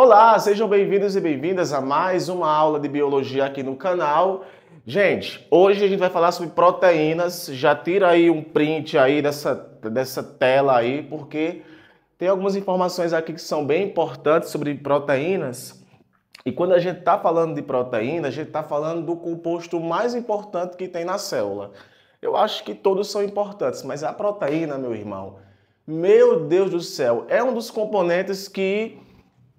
Olá, sejam bem-vindos e bem-vindas a mais uma aula de biologia aqui no canal. Gente, hoje a gente vai falar sobre proteínas. Já tira aí um print aí dessa, dessa tela aí, porque tem algumas informações aqui que são bem importantes sobre proteínas. E quando a gente está falando de proteína, a gente está falando do composto mais importante que tem na célula. Eu acho que todos são importantes, mas a proteína, meu irmão, meu Deus do céu, é um dos componentes que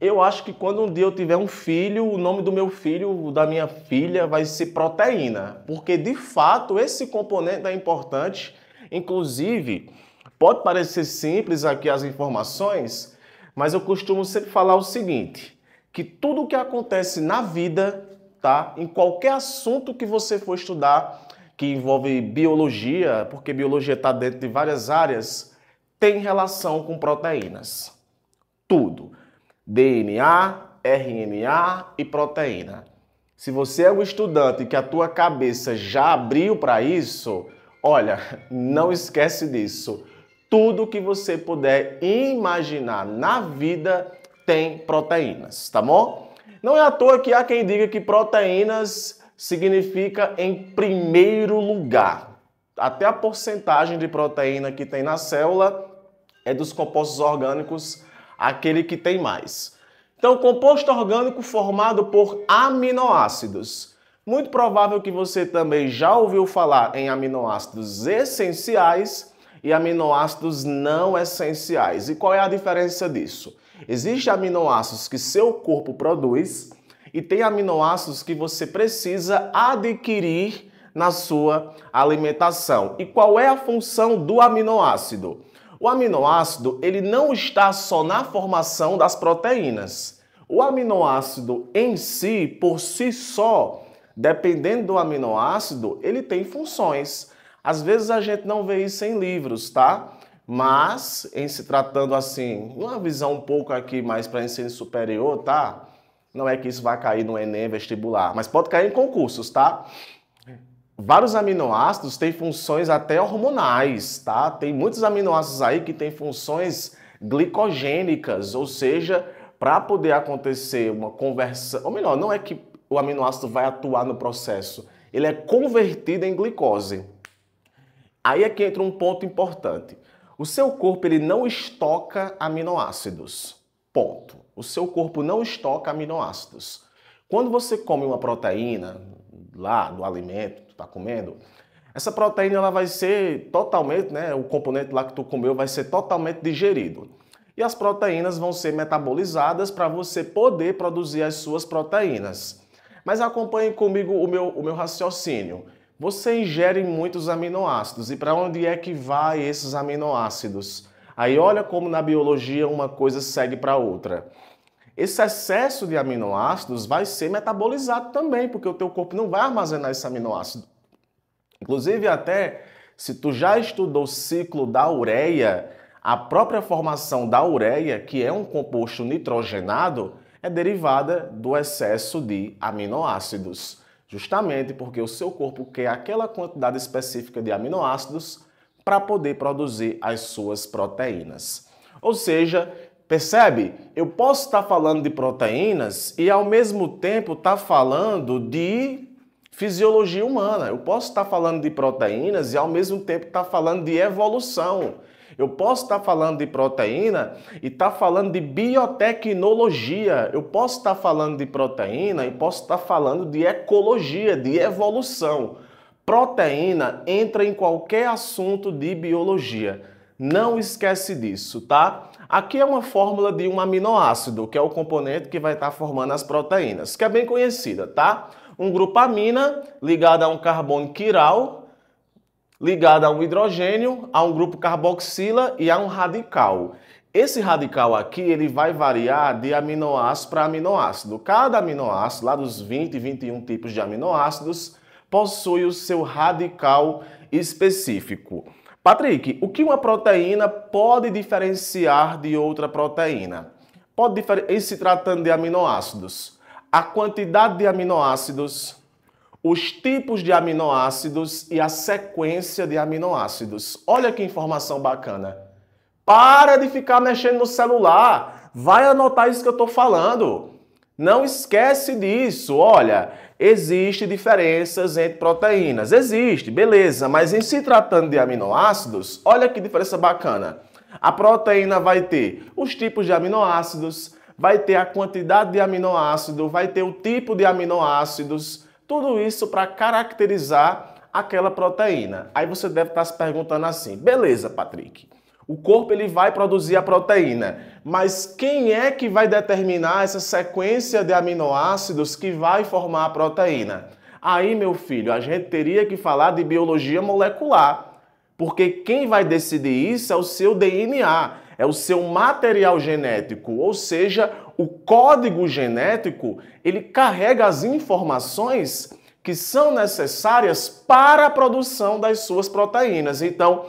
eu acho que quando um dia eu tiver um filho, o nome do meu filho, da minha filha, vai ser proteína. Porque de fato esse componente é importante. Inclusive, pode parecer simples aqui as informações, mas eu costumo sempre falar o seguinte: que tudo o que acontece na vida, tá? Em qualquer assunto que você for estudar, que envolve biologia, porque biologia está dentro de várias áreas, tem relação com proteínas. Tudo. DNA, RNA e proteína. Se você é um estudante que a tua cabeça já abriu para isso, olha, não esquece disso. Tudo que você puder imaginar na vida tem proteínas, tá bom? Não é à toa que há quem diga que proteínas significa em primeiro lugar. Até a porcentagem de proteína que tem na célula é dos compostos orgânicos aquele que tem mais. Então, composto orgânico formado por aminoácidos. Muito provável que você também já ouviu falar em aminoácidos essenciais e aminoácidos não essenciais. E qual é a diferença disso? Existem aminoácidos que seu corpo produz e tem aminoácidos que você precisa adquirir na sua alimentação. E qual é a função do aminoácido? O aminoácido, ele não está só na formação das proteínas. O aminoácido em si, por si só, dependendo do aminoácido, ele tem funções. Às vezes a gente não vê isso em livros, tá? Mas, em se tratando assim, uma visão um pouco aqui mais para ensino superior, tá? Não é que isso vai cair no Enem vestibular, mas pode cair em concursos, tá? Vários aminoácidos têm funções até hormonais, tá? Tem muitos aminoácidos aí que têm funções glicogênicas, ou seja, para poder acontecer uma conversão, ou melhor, não é que o aminoácido vai atuar no processo, ele é convertido em glicose. Aí é que entra um ponto importante. O seu corpo ele não estoca aminoácidos. Ponto. O seu corpo não estoca aminoácidos. Quando você come uma proteína, lá do alimento que tu está comendo, essa proteína ela vai ser totalmente, né, o componente lá que tu comeu vai ser totalmente digerido. E as proteínas vão ser metabolizadas para você poder produzir as suas proteínas. Mas acompanhe comigo o meu, o meu raciocínio. Você ingere muitos aminoácidos e para onde é que vai esses aminoácidos? Aí olha como na biologia uma coisa segue para outra esse excesso de aminoácidos vai ser metabolizado também, porque o teu corpo não vai armazenar esse aminoácido. Inclusive até se tu já estudou o ciclo da ureia, a própria formação da ureia, que é um composto nitrogenado, é derivada do excesso de aminoácidos, justamente porque o seu corpo quer aquela quantidade específica de aminoácidos para poder produzir as suas proteínas. Ou seja, Percebe? Eu posso estar falando de proteínas e ao mesmo tempo estar falando de fisiologia humana. Eu posso estar falando de proteínas e ao mesmo tempo estar falando de evolução. Eu posso estar falando de proteína e estar falando de biotecnologia. Eu posso estar falando de proteína e posso estar falando de ecologia, de evolução. Proteína entra em qualquer assunto de biologia. Não esquece disso, tá? Aqui é uma fórmula de um aminoácido, que é o componente que vai estar formando as proteínas, que é bem conhecida, tá? Um grupo amina ligado a um carbono quiral, ligado a um hidrogênio, a um grupo carboxila e a um radical. Esse radical aqui ele vai variar de aminoácido para aminoácido. Cada aminoácido, lá dos 20 e 21 tipos de aminoácidos, possui o seu radical específico. Patrick, o que uma proteína pode diferenciar de outra proteína? Pode diferenciar, se tratando de aminoácidos, a quantidade de aminoácidos, os tipos de aminoácidos e a sequência de aminoácidos. Olha que informação bacana. Para de ficar mexendo no celular. Vai anotar isso que eu estou falando. Não esquece disso. Olha, existe diferenças entre proteínas. Existe, beleza, mas em se tratando de aminoácidos, olha que diferença bacana. A proteína vai ter os tipos de aminoácidos, vai ter a quantidade de aminoácido, vai ter o tipo de aminoácidos, tudo isso para caracterizar aquela proteína. Aí você deve estar tá se perguntando assim: beleza, Patrick. O corpo ele vai produzir a proteína, mas quem é que vai determinar essa sequência de aminoácidos que vai formar a proteína? Aí, meu filho, a gente teria que falar de biologia molecular, porque quem vai decidir isso é o seu DNA, é o seu material genético, ou seja, o código genético, ele carrega as informações que são necessárias para a produção das suas proteínas. Então,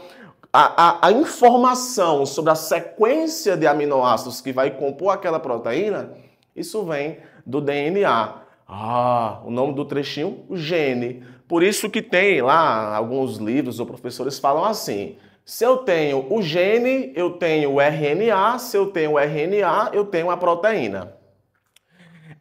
a, a, a informação sobre a sequência de aminoácidos que vai compor aquela proteína, isso vem do DNA. Ah, o nome do trechinho, gene. Por isso que tem lá alguns livros ou professores falam assim: se eu tenho o gene, eu tenho o RNA, se eu tenho o RNA, eu tenho a proteína.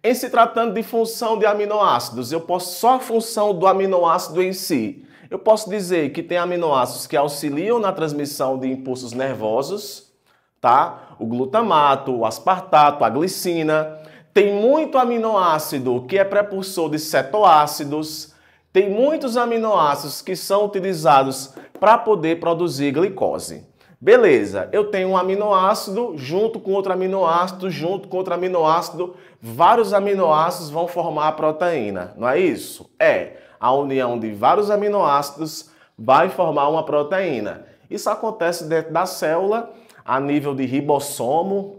Em se tratando de função de aminoácidos, eu posso só a função do aminoácido em si. Eu posso dizer que tem aminoácidos que auxiliam na transmissão de impulsos nervosos, tá? O glutamato, o aspartato, a glicina. Tem muito aminoácido que é precursor de cetoácidos. Tem muitos aminoácidos que são utilizados para poder produzir glicose. Beleza, eu tenho um aminoácido junto com outro aminoácido, junto com outro aminoácido, vários aminoácidos vão formar a proteína, não é isso? É a união de vários aminoácidos vai formar uma proteína. Isso acontece dentro da célula, a nível de ribossomo,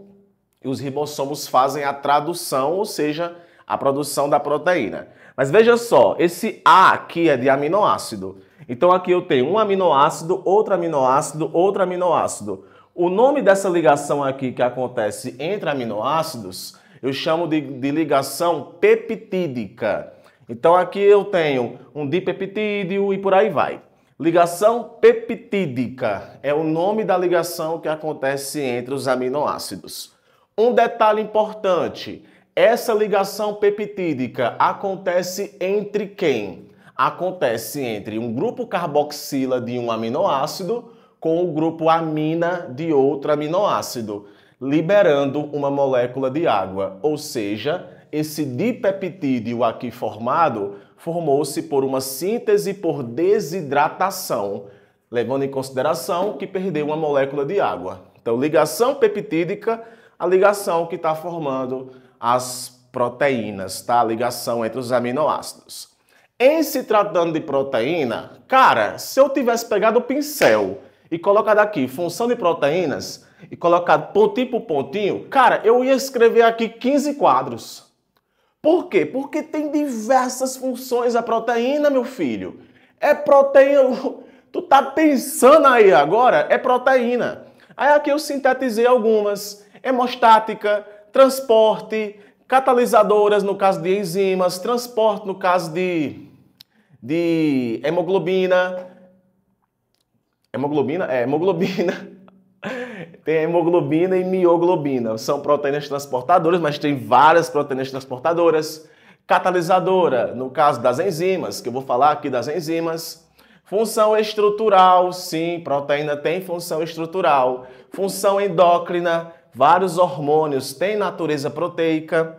e os ribossomos fazem a tradução, ou seja, a produção da proteína. Mas veja só, esse A aqui é de aminoácido. Então aqui eu tenho um aminoácido, outro aminoácido, outro aminoácido. O nome dessa ligação aqui que acontece entre aminoácidos, eu chamo de, de ligação peptídica. Então aqui eu tenho um dipeptídeo e por aí vai. Ligação peptídica é o nome da ligação que acontece entre os aminoácidos. Um detalhe importante: essa ligação peptídica acontece entre quem? Acontece entre um grupo carboxila de um aminoácido com o grupo amina de outro aminoácido, liberando uma molécula de água, ou seja, esse dipeptídeo aqui formado formou-se por uma síntese por desidratação, levando em consideração que perdeu uma molécula de água. Então, ligação peptídica, a ligação que está formando as proteínas, tá? A ligação entre os aminoácidos. Em se tratando de proteína, cara, se eu tivesse pegado o pincel e colocado aqui função de proteínas e colocado pontinho por pontinho, cara, eu ia escrever aqui 15 quadros. Por quê? Porque tem diversas funções a proteína, meu filho. É proteína. Tu tá pensando aí agora? É proteína. Aí aqui eu sintetizei algumas: hemostática, transporte, catalisadoras no caso de enzimas, transporte no caso de, de hemoglobina. Hemoglobina? É, hemoglobina tem a hemoglobina e mioglobina. São proteínas transportadoras, mas tem várias proteínas transportadoras. Catalisadora, no caso das enzimas, que eu vou falar aqui das enzimas. Função estrutural, sim, proteína tem função estrutural. Função endócrina, vários hormônios têm natureza proteica.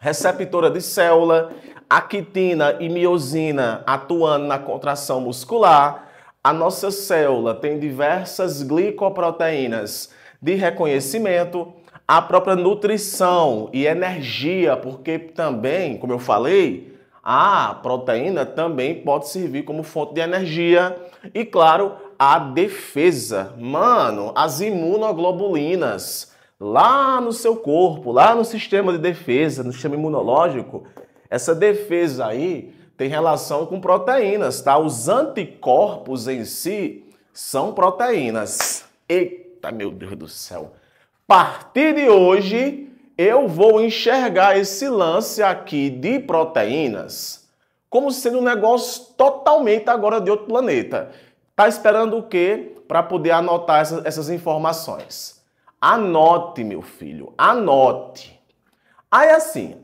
Receptora de célula, actina e miosina atuando na contração muscular a nossa célula tem diversas glicoproteínas de reconhecimento, a própria nutrição e energia, porque também, como eu falei, a proteína também pode servir como fonte de energia. E claro, a defesa. Mano, as imunoglobulinas lá no seu corpo, lá no sistema de defesa, no sistema imunológico, essa defesa aí tem relação com proteínas, tá? Os anticorpos em si são proteínas. Eita, meu Deus do céu. A partir de hoje, eu vou enxergar esse lance aqui de proteínas como sendo um negócio totalmente agora de outro planeta. Tá esperando o quê para poder anotar essas informações? Anote, meu filho, anote. Aí assim,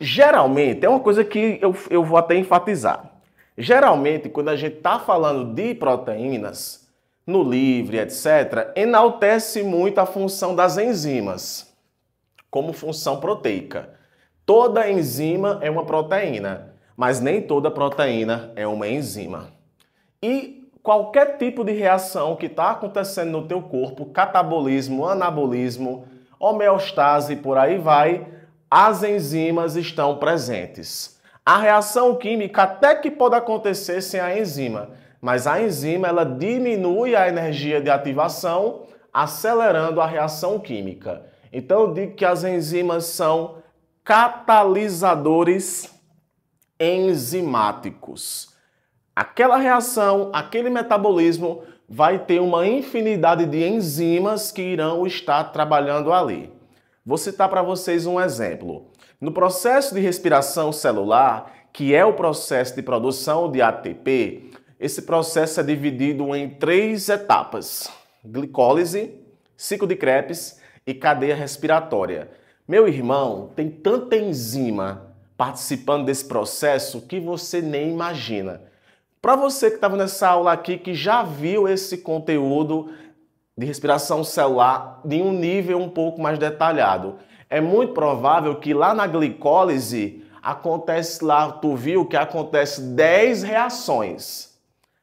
Geralmente, é uma coisa que eu, eu vou até enfatizar. Geralmente, quando a gente está falando de proteínas, no livre, etc., enaltece muito a função das enzimas como função proteica. Toda enzima é uma proteína, mas nem toda proteína é uma enzima. E qualquer tipo de reação que está acontecendo no teu corpo, catabolismo, anabolismo, homeostase, por aí vai, as enzimas estão presentes. A reação química até que pode acontecer sem a enzima, mas a enzima ela diminui a energia de ativação, acelerando a reação química. Então eu digo que as enzimas são catalisadores enzimáticos. Aquela reação, aquele metabolismo vai ter uma infinidade de enzimas que irão estar trabalhando ali. Vou citar para vocês um exemplo. No processo de respiração celular, que é o processo de produção de ATP, esse processo é dividido em três etapas: glicólise, ciclo de Krebs e cadeia respiratória. Meu irmão, tem tanta enzima participando desse processo que você nem imagina. Para você que estava nessa aula aqui, que já viu esse conteúdo, de respiração celular de um nível um pouco mais detalhado. É muito provável que lá na glicólise acontece lá, tu viu que acontece 10 reações.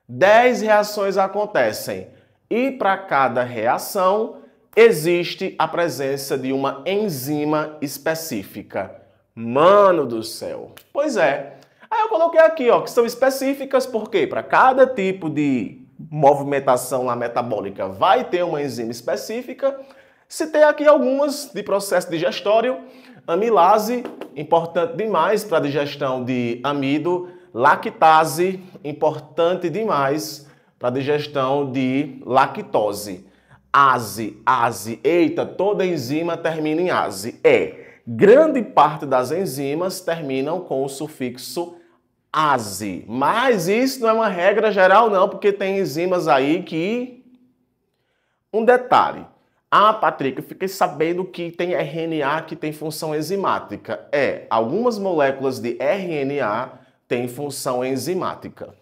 10 reações acontecem e para cada reação existe a presença de uma enzima específica. Mano do céu. Pois é. Aí eu coloquei aqui, ó, que são específicas porque para cada tipo de movimentação lá metabólica vai ter uma enzima específica. Citei aqui algumas de processo digestório, amilase, importante demais para a digestão de amido, lactase, importante demais para a digestão de lactose. ASE, ASE, eita, toda enzima termina em ASE. É, grande parte das enzimas terminam com o sufixo ASE. Mas isso não é uma regra geral, não, porque tem enzimas aí que. Um detalhe. Ah, Patrick, eu fiquei sabendo que tem RNA que tem função enzimática. É, algumas moléculas de RNA têm função enzimática.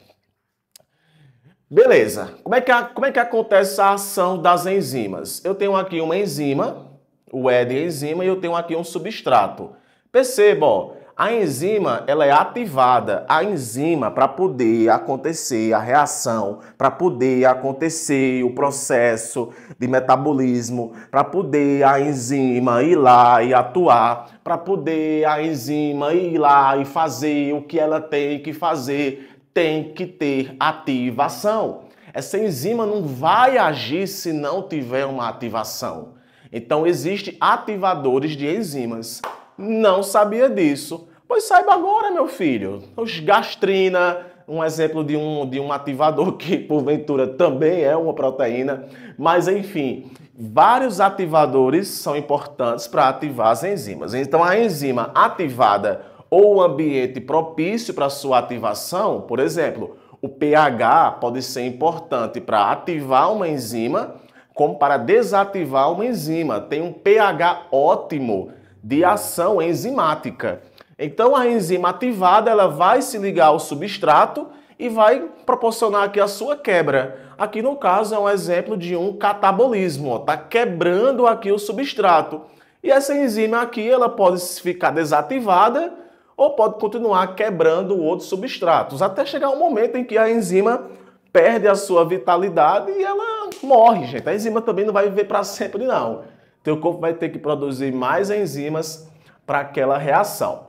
Beleza. Como é, que, como é que acontece a ação das enzimas? Eu tenho aqui uma enzima, o E de enzima, e eu tenho aqui um substrato. Perceba, ó, a enzima ela é ativada. A enzima para poder acontecer a reação, para poder acontecer o processo de metabolismo, para poder a enzima ir lá e atuar, para poder a enzima ir lá e fazer o que ela tem que fazer, tem que ter ativação. Essa enzima não vai agir se não tiver uma ativação. Então, existem ativadores de enzimas. Não sabia disso. Pois saiba agora, meu filho. Os gastrina, um exemplo de um, de um ativador que porventura também é uma proteína, mas enfim, vários ativadores são importantes para ativar as enzimas. Então a enzima ativada ou o ambiente propício para sua ativação, por exemplo, o pH pode ser importante para ativar uma enzima, como para desativar uma enzima. Tem um pH ótimo de ação enzimática. Então a enzima ativada ela vai se ligar ao substrato e vai proporcionar aqui a sua quebra. Aqui no caso é um exemplo de um catabolismo, está quebrando aqui o substrato. E essa enzima aqui ela pode ficar desativada ou pode continuar quebrando outros substratos, até chegar um momento em que a enzima perde a sua vitalidade e ela morre, gente. A enzima também não vai viver para sempre, não teu corpo vai ter que produzir mais enzimas para aquela reação.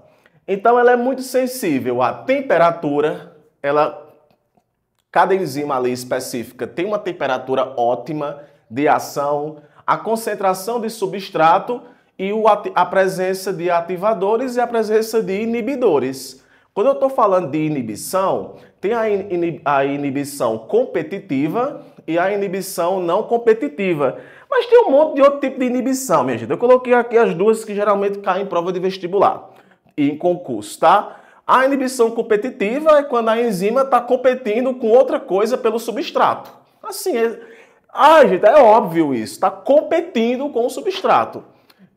Então ela é muito sensível à temperatura, ela cada enzima ali específica tem uma temperatura ótima de ação, a concentração de substrato e a presença de ativadores e a presença de inibidores. Quando eu estou falando de inibição, tem a, inib a inibição competitiva e a inibição não competitiva. Mas tem um monte de outro tipo de inibição, minha gente. Eu coloquei aqui as duas que geralmente caem em prova de vestibular e em concurso, tá? A inibição competitiva é quando a enzima está competindo com outra coisa pelo substrato. Assim, é... ah, gente, é óbvio isso. Está competindo com o substrato.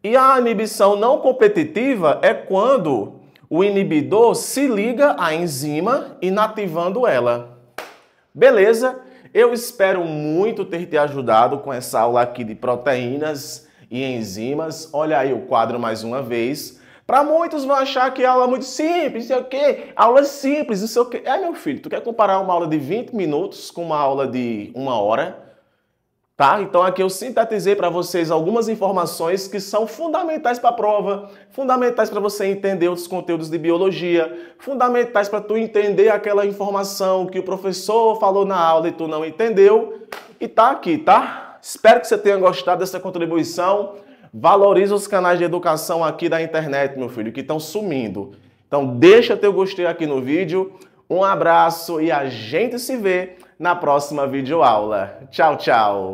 E a inibição não competitiva é quando o inibidor se liga à enzima inativando ela. Beleza? Eu espero muito ter te ajudado com essa aula aqui de proteínas e enzimas. Olha aí o quadro mais uma vez. Para muitos vão achar que é aula muito simples, não sei o quê, aula simples, não sei o quê. É, meu filho, tu quer comparar uma aula de 20 minutos com uma aula de uma hora? Tá? Então aqui eu sintetizei para vocês algumas informações que são fundamentais para a prova, fundamentais para você entender outros conteúdos de biologia, fundamentais para tu entender aquela informação que o professor falou na aula e tu não entendeu, e tá aqui, tá? Espero que você tenha gostado dessa contribuição. Valoriza os canais de educação aqui da internet, meu filho, que estão sumindo. Então deixa teu gostei aqui no vídeo. Um abraço e a gente se vê na próxima videoaula. Tchau, tchau!